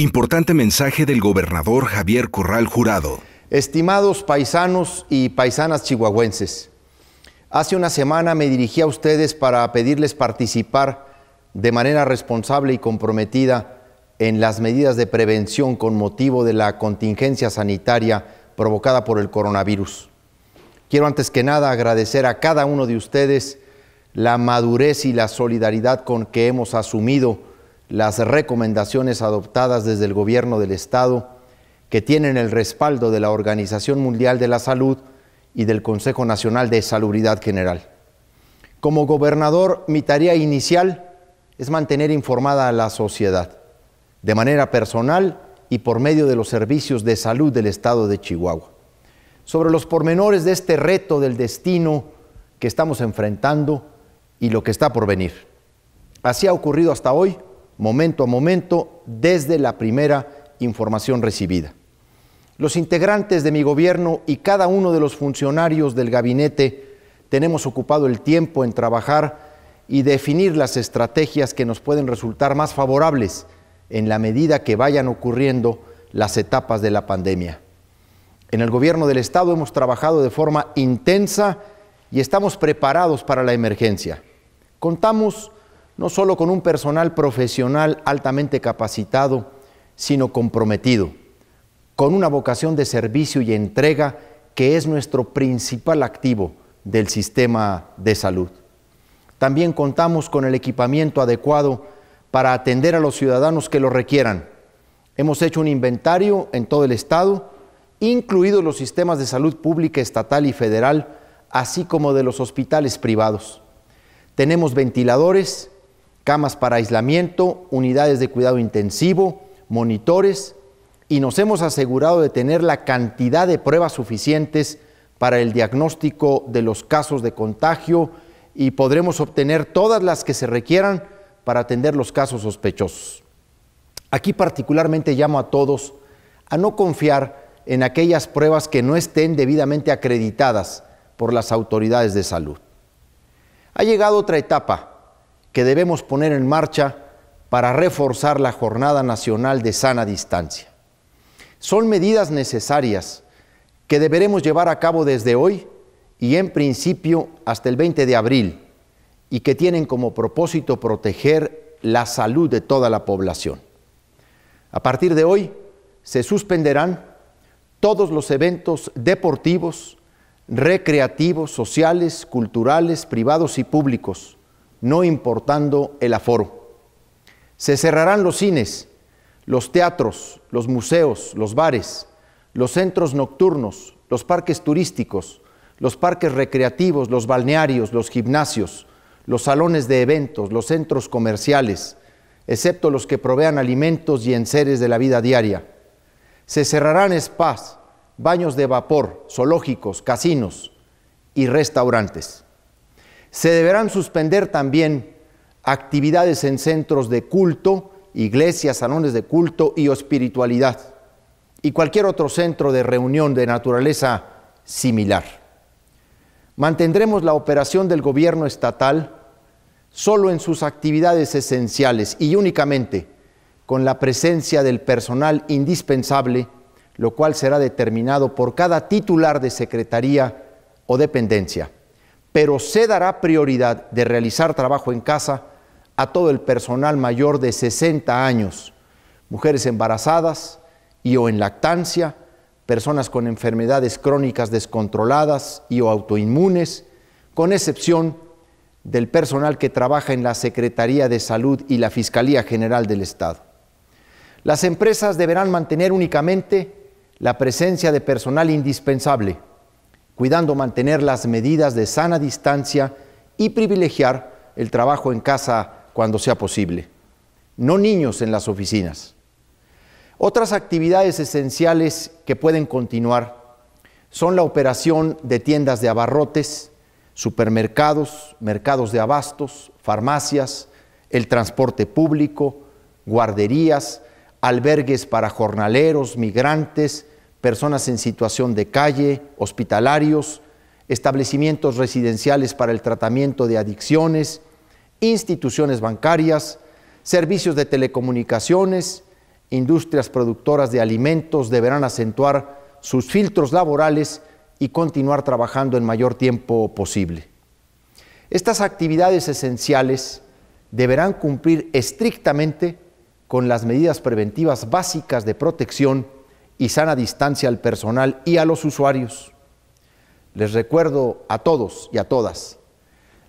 Importante mensaje del gobernador Javier Corral Jurado. Estimados paisanos y paisanas chihuahuenses, hace una semana me dirigí a ustedes para pedirles participar de manera responsable y comprometida en las medidas de prevención con motivo de la contingencia sanitaria provocada por el coronavirus. Quiero antes que nada agradecer a cada uno de ustedes la madurez y la solidaridad con que hemos asumido las recomendaciones adoptadas desde el gobierno del Estado, que tienen el respaldo de la Organización Mundial de la Salud y del Consejo Nacional de Salubridad General. Como gobernador, mi tarea inicial es mantener informada a la sociedad, de manera personal y por medio de los servicios de salud del Estado de Chihuahua, sobre los pormenores de este reto del destino que estamos enfrentando y lo que está por venir. Así ha ocurrido hasta hoy momento a momento, desde la primera información recibida. Los integrantes de mi gobierno y cada uno de los funcionarios del gabinete tenemos ocupado el tiempo en trabajar y definir las estrategias que nos pueden resultar más favorables en la medida que vayan ocurriendo las etapas de la pandemia. En el gobierno del Estado hemos trabajado de forma intensa y estamos preparados para la emergencia. Contamos no solo con un personal profesional altamente capacitado, sino comprometido, con una vocación de servicio y entrega que es nuestro principal activo del sistema de salud. También contamos con el equipamiento adecuado para atender a los ciudadanos que lo requieran. Hemos hecho un inventario en todo el Estado, incluidos los sistemas de salud pública estatal y federal, así como de los hospitales privados. Tenemos ventiladores, camas para aislamiento, unidades de cuidado intensivo, monitores y nos hemos asegurado de tener la cantidad de pruebas suficientes para el diagnóstico de los casos de contagio y podremos obtener todas las que se requieran para atender los casos sospechosos. Aquí particularmente llamo a todos a no confiar en aquellas pruebas que no estén debidamente acreditadas por las autoridades de salud. Ha llegado otra etapa que debemos poner en marcha para reforzar la Jornada Nacional de Sana Distancia. Son medidas necesarias que deberemos llevar a cabo desde hoy y en principio hasta el 20 de abril y que tienen como propósito proteger la salud de toda la población. A partir de hoy se suspenderán todos los eventos deportivos, recreativos, sociales, culturales, privados y públicos no importando el aforo. Se cerrarán los cines, los teatros, los museos, los bares, los centros nocturnos, los parques turísticos, los parques recreativos, los balnearios, los gimnasios, los salones de eventos, los centros comerciales, excepto los que provean alimentos y enseres de la vida diaria. Se cerrarán spas, baños de vapor, zoológicos, casinos y restaurantes. Se deberán suspender también actividades en centros de culto, iglesias, salones de culto y espiritualidad, y cualquier otro centro de reunión de naturaleza similar. Mantendremos la operación del gobierno estatal solo en sus actividades esenciales y únicamente con la presencia del personal indispensable, lo cual será determinado por cada titular de secretaría o dependencia pero se dará prioridad de realizar trabajo en casa a todo el personal mayor de 60 años, mujeres embarazadas y o en lactancia, personas con enfermedades crónicas descontroladas y o autoinmunes, con excepción del personal que trabaja en la Secretaría de Salud y la Fiscalía General del Estado. Las empresas deberán mantener únicamente la presencia de personal indispensable cuidando mantener las medidas de sana distancia y privilegiar el trabajo en casa cuando sea posible. No niños en las oficinas. Otras actividades esenciales que pueden continuar son la operación de tiendas de abarrotes, supermercados, mercados de abastos, farmacias, el transporte público, guarderías, albergues para jornaleros, migrantes, personas en situación de calle, hospitalarios, establecimientos residenciales para el tratamiento de adicciones, instituciones bancarias, servicios de telecomunicaciones, industrias productoras de alimentos deberán acentuar sus filtros laborales y continuar trabajando en mayor tiempo posible. Estas actividades esenciales deberán cumplir estrictamente con las medidas preventivas básicas de protección y sana distancia al personal y a los usuarios. Les recuerdo a todos y a todas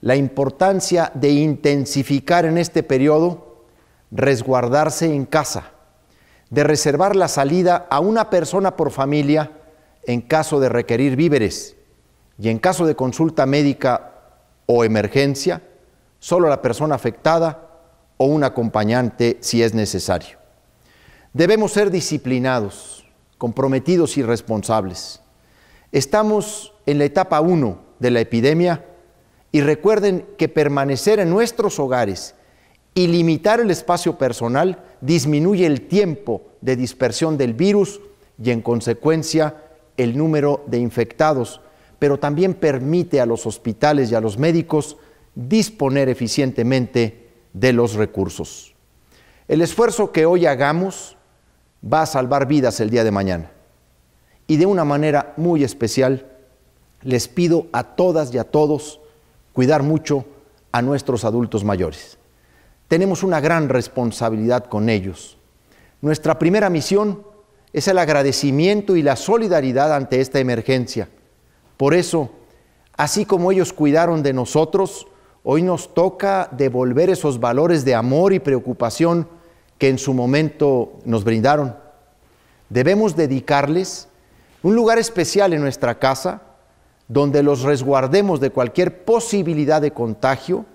la importancia de intensificar en este periodo resguardarse en casa, de reservar la salida a una persona por familia en caso de requerir víveres y en caso de consulta médica o emergencia, solo la persona afectada o un acompañante si es necesario. Debemos ser disciplinados comprometidos y responsables. Estamos en la etapa 1 de la epidemia y recuerden que permanecer en nuestros hogares y limitar el espacio personal disminuye el tiempo de dispersión del virus y en consecuencia el número de infectados, pero también permite a los hospitales y a los médicos disponer eficientemente de los recursos. El esfuerzo que hoy hagamos va a salvar vidas el día de mañana. Y de una manera muy especial, les pido a todas y a todos cuidar mucho a nuestros adultos mayores. Tenemos una gran responsabilidad con ellos. Nuestra primera misión es el agradecimiento y la solidaridad ante esta emergencia. Por eso, así como ellos cuidaron de nosotros, hoy nos toca devolver esos valores de amor y preocupación que en su momento nos brindaron. Debemos dedicarles un lugar especial en nuestra casa donde los resguardemos de cualquier posibilidad de contagio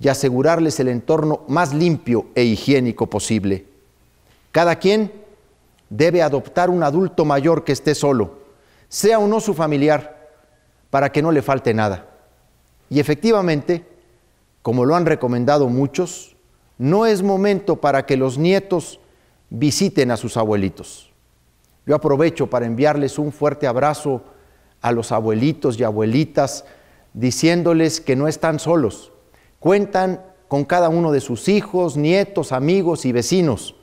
y asegurarles el entorno más limpio e higiénico posible. Cada quien debe adoptar un adulto mayor que esté solo, sea o no su familiar, para que no le falte nada. Y efectivamente, como lo han recomendado muchos, no es momento para que los nietos visiten a sus abuelitos. Yo aprovecho para enviarles un fuerte abrazo a los abuelitos y abuelitas, diciéndoles que no están solos. Cuentan con cada uno de sus hijos, nietos, amigos y vecinos,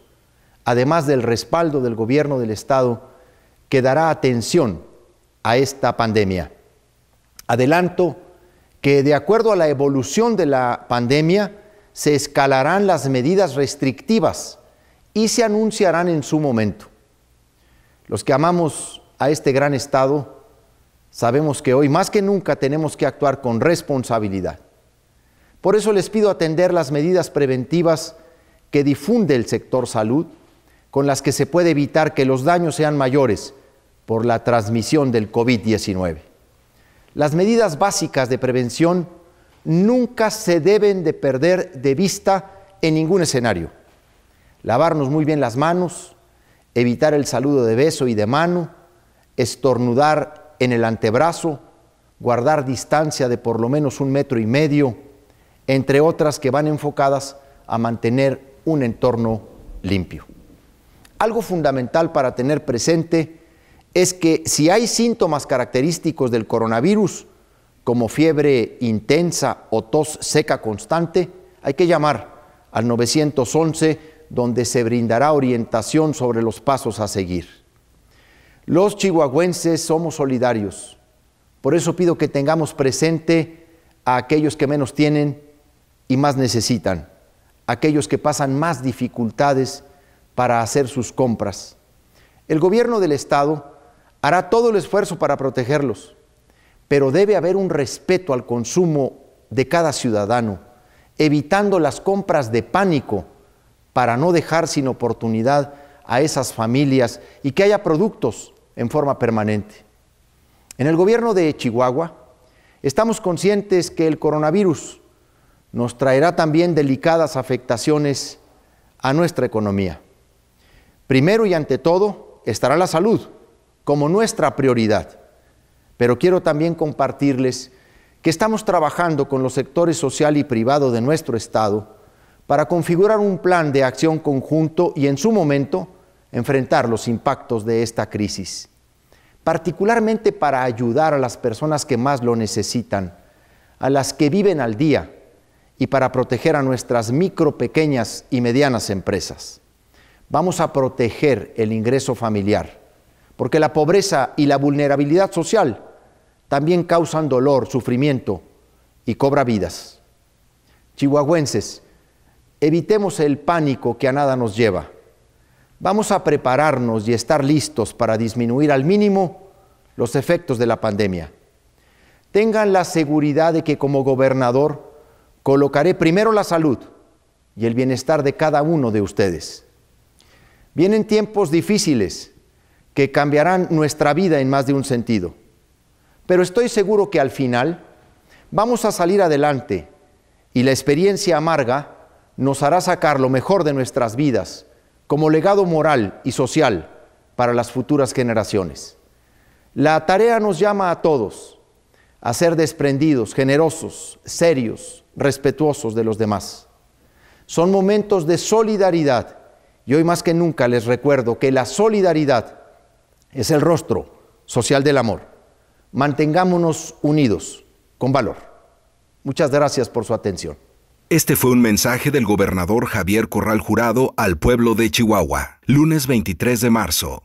además del respaldo del gobierno del Estado que dará atención a esta pandemia. Adelanto que de acuerdo a la evolución de la pandemia, se escalarán las medidas restrictivas y se anunciarán en su momento. Los que amamos a este gran Estado sabemos que hoy más que nunca tenemos que actuar con responsabilidad. Por eso les pido atender las medidas preventivas que difunde el sector salud, con las que se puede evitar que los daños sean mayores por la transmisión del COVID-19. Las medidas básicas de prevención nunca se deben de perder de vista en ningún escenario. Lavarnos muy bien las manos, evitar el saludo de beso y de mano, estornudar en el antebrazo, guardar distancia de por lo menos un metro y medio, entre otras que van enfocadas a mantener un entorno limpio. Algo fundamental para tener presente es que si hay síntomas característicos del coronavirus, como fiebre intensa o tos seca constante, hay que llamar al 911 donde se brindará orientación sobre los pasos a seguir. Los chihuahuenses somos solidarios, por eso pido que tengamos presente a aquellos que menos tienen y más necesitan, aquellos que pasan más dificultades para hacer sus compras. El gobierno del Estado hará todo el esfuerzo para protegerlos pero debe haber un respeto al consumo de cada ciudadano, evitando las compras de pánico para no dejar sin oportunidad a esas familias y que haya productos en forma permanente. En el gobierno de Chihuahua estamos conscientes que el coronavirus nos traerá también delicadas afectaciones a nuestra economía. Primero y ante todo estará la salud como nuestra prioridad. Pero quiero también compartirles que estamos trabajando con los sectores social y privado de nuestro Estado para configurar un plan de acción conjunto y en su momento enfrentar los impactos de esta crisis, particularmente para ayudar a las personas que más lo necesitan, a las que viven al día y para proteger a nuestras micro, pequeñas y medianas empresas. Vamos a proteger el ingreso familiar, porque la pobreza y la vulnerabilidad social también causan dolor, sufrimiento y cobra vidas. Chihuahuenses, evitemos el pánico que a nada nos lleva. Vamos a prepararnos y estar listos para disminuir al mínimo los efectos de la pandemia. Tengan la seguridad de que como gobernador colocaré primero la salud y el bienestar de cada uno de ustedes. Vienen tiempos difíciles que cambiarán nuestra vida en más de un sentido. Pero estoy seguro que al final vamos a salir adelante y la experiencia amarga nos hará sacar lo mejor de nuestras vidas como legado moral y social para las futuras generaciones. La tarea nos llama a todos a ser desprendidos, generosos, serios, respetuosos de los demás. Son momentos de solidaridad y hoy más que nunca les recuerdo que la solidaridad es el rostro social del amor. Mantengámonos unidos, con valor. Muchas gracias por su atención. Este fue un mensaje del gobernador Javier Corral Jurado al pueblo de Chihuahua, lunes 23 de marzo.